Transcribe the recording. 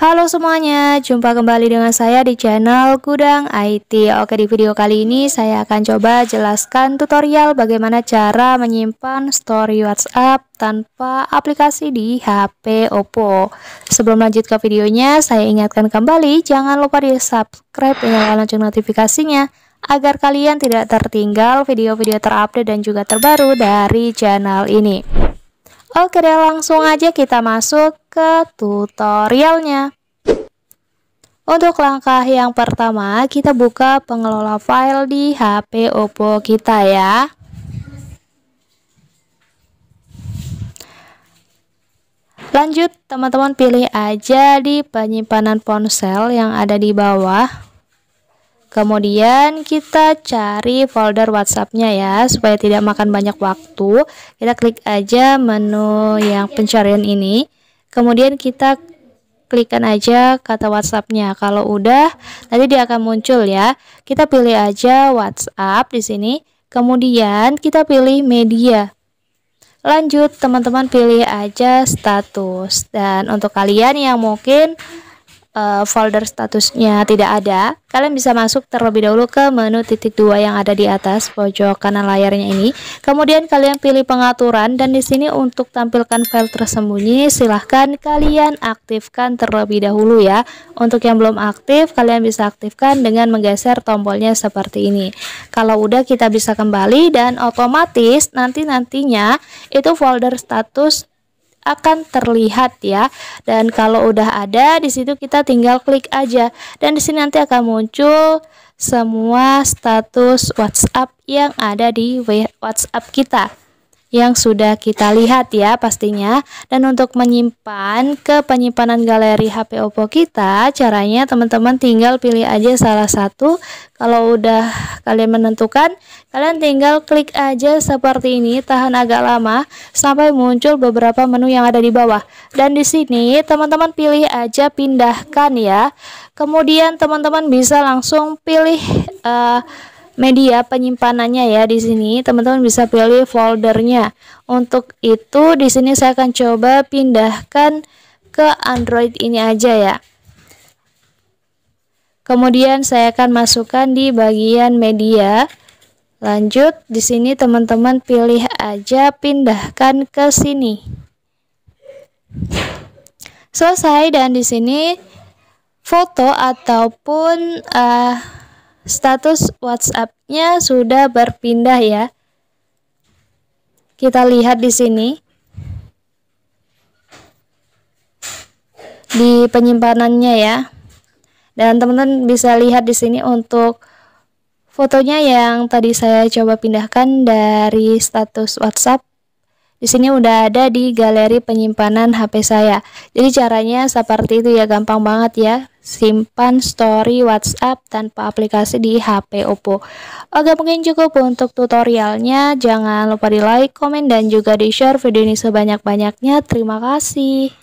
Halo semuanya, jumpa kembali dengan saya di channel Gudang IT Oke di video kali ini saya akan coba jelaskan tutorial bagaimana cara menyimpan story WhatsApp tanpa aplikasi di HP Oppo. Sebelum lanjut ke videonya, saya ingatkan kembali jangan lupa di subscribe dan nyalakan lonceng notifikasinya agar kalian tidak tertinggal video-video terupdate dan juga terbaru dari channel ini. Oke deh langsung aja kita masuk ke tutorialnya. Untuk langkah yang pertama, kita buka pengelola file di HP Oppo kita ya. Lanjut, teman-teman pilih aja di penyimpanan ponsel yang ada di bawah. Kemudian kita cari folder WhatsApp-nya ya, supaya tidak makan banyak waktu. Kita klik aja menu yang pencarian ini. Kemudian kita klikkan aja kata WhatsAppnya. Kalau udah, nanti dia akan muncul ya. Kita pilih aja WhatsApp di sini. Kemudian kita pilih media. Lanjut, teman-teman pilih aja status. Dan untuk kalian yang mungkin uh, folder statusnya tidak ada, kalian bisa masuk terlebih dahulu ke menu titik dua yang ada di atas pojok kanan layarnya ini. Kemudian kalian pilih pengaturan dan di sini untuk tampilkan file tersembunyi silahkan kalian aktifkan terlebih dahulu ya. Untuk yang belum aktif kalian bisa aktifkan dengan menggeser tombolnya seperti ini. Kalau udah kita bisa kembali dan otomatis nanti nantinya itu folder status akan terlihat ya. Dan kalau udah ada di situ kita tinggal klik aja dan di sini nanti akan muncul semua status WhatsApp yang ada di WhatsApp kita yang sudah kita lihat ya pastinya dan untuk menyimpan ke penyimpanan galeri HP Oppo kita caranya teman-teman tinggal pilih aja salah satu kalau udah kalian menentukan, kalian tinggal klik aja seperti ini, tahan agak lama sampai muncul beberapa menu yang ada di bawah. Dan di sini teman-teman pilih aja pindahkan ya. Kemudian teman-teman bisa langsung pilih uh, media penyimpanannya ya di sini teman-teman bisa pilih foldernya untuk itu di sini saya akan coba pindahkan ke Android ini aja ya Kemudian saya akan masukkan di bagian media. Lanjut, di sini teman-teman pilih aja pindahkan ke sini. Selesai dan di sini foto ataupun uh, status WhatsApp-nya sudah berpindah ya. Kita lihat di sini. Di penyimpanannya ya. Dan teman-teman bisa lihat di sini untuk fotonya yang tadi saya coba pindahkan dari status WhatsApp. Di sini udah ada di galeri penyimpanan HP saya. Jadi caranya seperti itu ya, gampang banget ya. Simpan story WhatsApp tanpa aplikasi di HP Oppo. Oke, mungkin cukup untuk tutorialnya. Jangan lupa di like, komen, dan juga di share video ini sebanyak-banyaknya. Terima kasih.